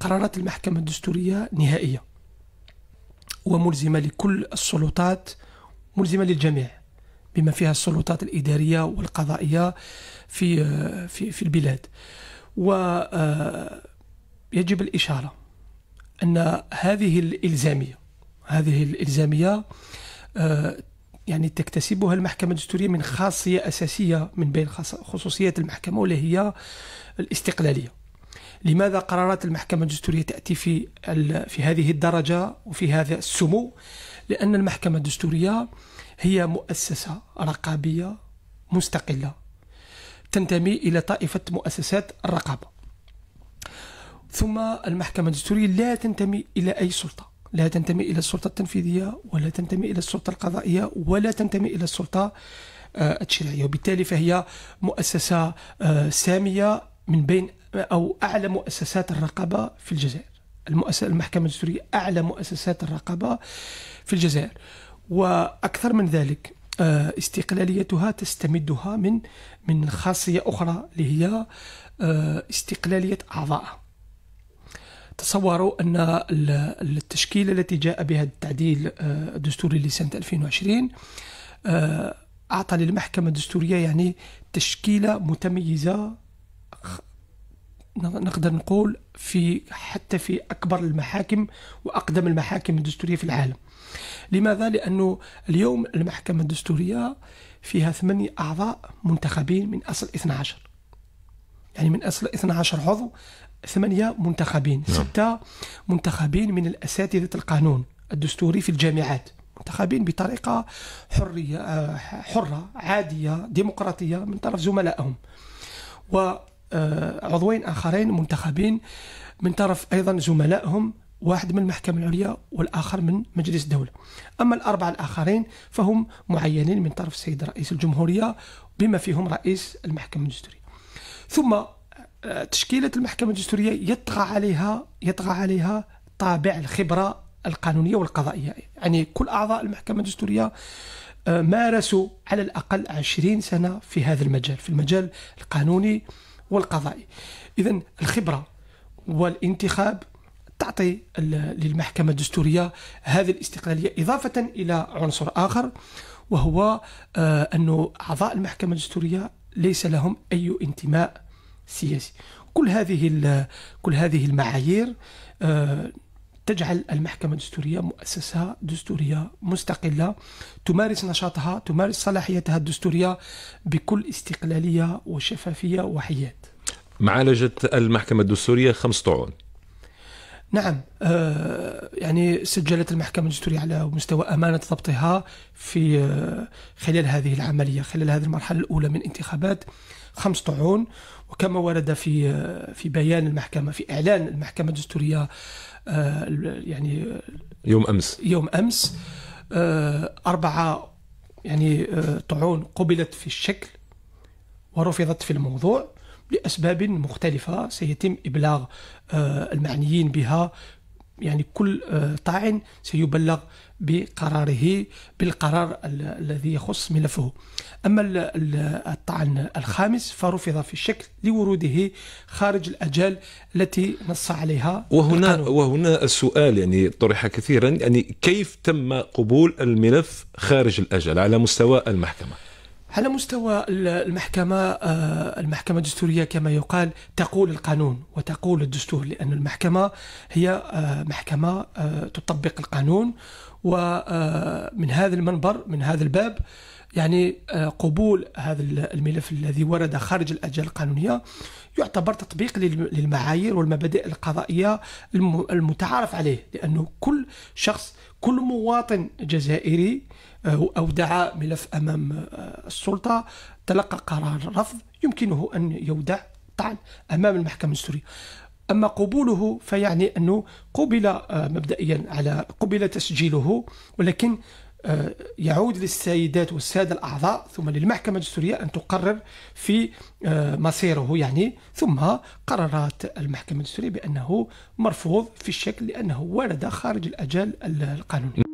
قرارات المحكمة الدستورية نهائية وملزمة لكل السلطات ملزمة للجميع بما فيها السلطات الإدارية والقضائية في في في البلاد ويجب آه، الإشارة أن هذه الإلزامية هذه الإلزامية آه، يعني تكتسبها المحكمة الدستورية من خاصية أساسية من بين خصوصيات المحكمة وهي الاستقلالية لماذا قرارات المحكمة الدستورية تأتي في في هذه الدرجة وفي هذا السمو لأن المحكمة الدستورية هي مؤسسة رقابية مستقلة تنتمي إلى طائفة مؤسسات الرقابة ثم المحكمة الدستورية لا تنتمي إلى أي سلطة لا تنتمي إلى السلطة التنفيذية ولا تنتمي إلى السلطة القضائية ولا تنتمي إلى السلطة آه، التشريعية وبالتالي فهي مؤسسة آه، سامية من بين أو أعلى مؤسسات الرقابة في الجزائر المؤسسة المحكمة الدستورية أعلى مؤسسات الرقابة في الجزائر وأكثر من ذلك آه، استقلاليتها تستمدها من من خاصية أخرى اللي هي آه، استقلالية أعضائها تصوروا أن التشكيلة التي جاء بها التعديل آه، الدستوري لسنة 2020 أعطى للمحكمة الدستورية يعني تشكيلة متميزة نقدر نقول في حتى في اكبر المحاكم واقدم المحاكم الدستوريه في العالم. لماذا؟ لانه اليوم المحكمه الدستوريه فيها ثمانية اعضاء منتخبين من اصل 12. يعني من اصل 12 عضو ثمانية منتخبين، نعم. ستة منتخبين من الاساتذه القانون الدستوري في الجامعات. منتخبين بطريقة حرية آه، حرة عادية ديمقراطية من طرف زملائهم و آه، عضوين آخرين منتخبين من طرف أيضا زملائهم واحد من المحكمة العليا والآخر من مجلس الدولة أما الأربعة الآخرين فهم معينين من طرف السيد رئيس الجمهورية بما فيهم رئيس المحكمة الدستورية ثم آه، تشكيلة المحكمة الدستورية يطغى عليها يطغى عليها طابع الخبرة القانونية والقضائية يعني كل أعضاء المحكمة الدستورية آه، مارسوا على الأقل 20 سنة في هذا المجال في المجال القانوني والقضائي إذا الخبرة والانتخاب تعطي للمحكمة الدستورية هذه الاستقلالية إضافة إلى عنصر آخر وهو آه، أن أعضاء المحكمة الدستورية ليس لهم أي انتماء سياسي كل هذه كل هذه المعايير آه، تجعل المحكمة الدستورية مؤسسة دستورية مستقلة تمارس نشاطها تمارس صلاحيتها الدستورية بكل استقلالية وشفافية وحياد معالجة المحكمة الدستورية خمس طعون نعم آه، يعني سجلت المحكمة الدستورية على مستوى أمانة ضبطها في آه، خلال هذه العملية خلال هذه المرحلة الأولى من انتخابات خمس طعون وكما ورد في آه، في بيان المحكمة في إعلان المحكمة الدستورية يعني يوم أمس يوم أمس أربعة يعني طعون قبلت في الشكل ورفضت في الموضوع لأسباب مختلفة سيتم إبلاغ آه، المعنيين بها يعني كل آه، طاعن سيبلغ بقراره بالقرار الذي يخص ملفه أما الطعن الخامس فرفض في الشكل لوروده خارج الأجال التي نص عليها وهنا القانون. وهنا السؤال يعني طرح كثيرا يعني كيف تم قبول الملف خارج الأجل على مستوى المحكمة على مستوى المحكمة آه، المحكمة الدستورية كما يقال تقول القانون وتقول الدستور لأن المحكمة هي آه، محكمة آه، تطبق القانون ومن هذا المنبر من هذا الباب يعني آه، قبول هذا الملف الذي ورد خارج الأجال القانونية يعتبر تطبيق للمعايير والمبادئ القضائية المتعارف عليه لأنه كل شخص كل مواطن جزائري آه، أودع ملف أمام آه، السلطة تلقى قرار رفض يمكنه أن يودع طعن أمام المحكمة السورية أما قبوله فيعني أنه قبل مبدئيا على قبل تسجيله ولكن آه، يعود للسيدات والسادة الأعضاء ثم للمحكمة الدستورية أن تقرر في آه، مصيره يعني ثم قررت المحكمة الدستورية بأنه مرفوض في الشكل لأنه ورد خارج الأجال القانوني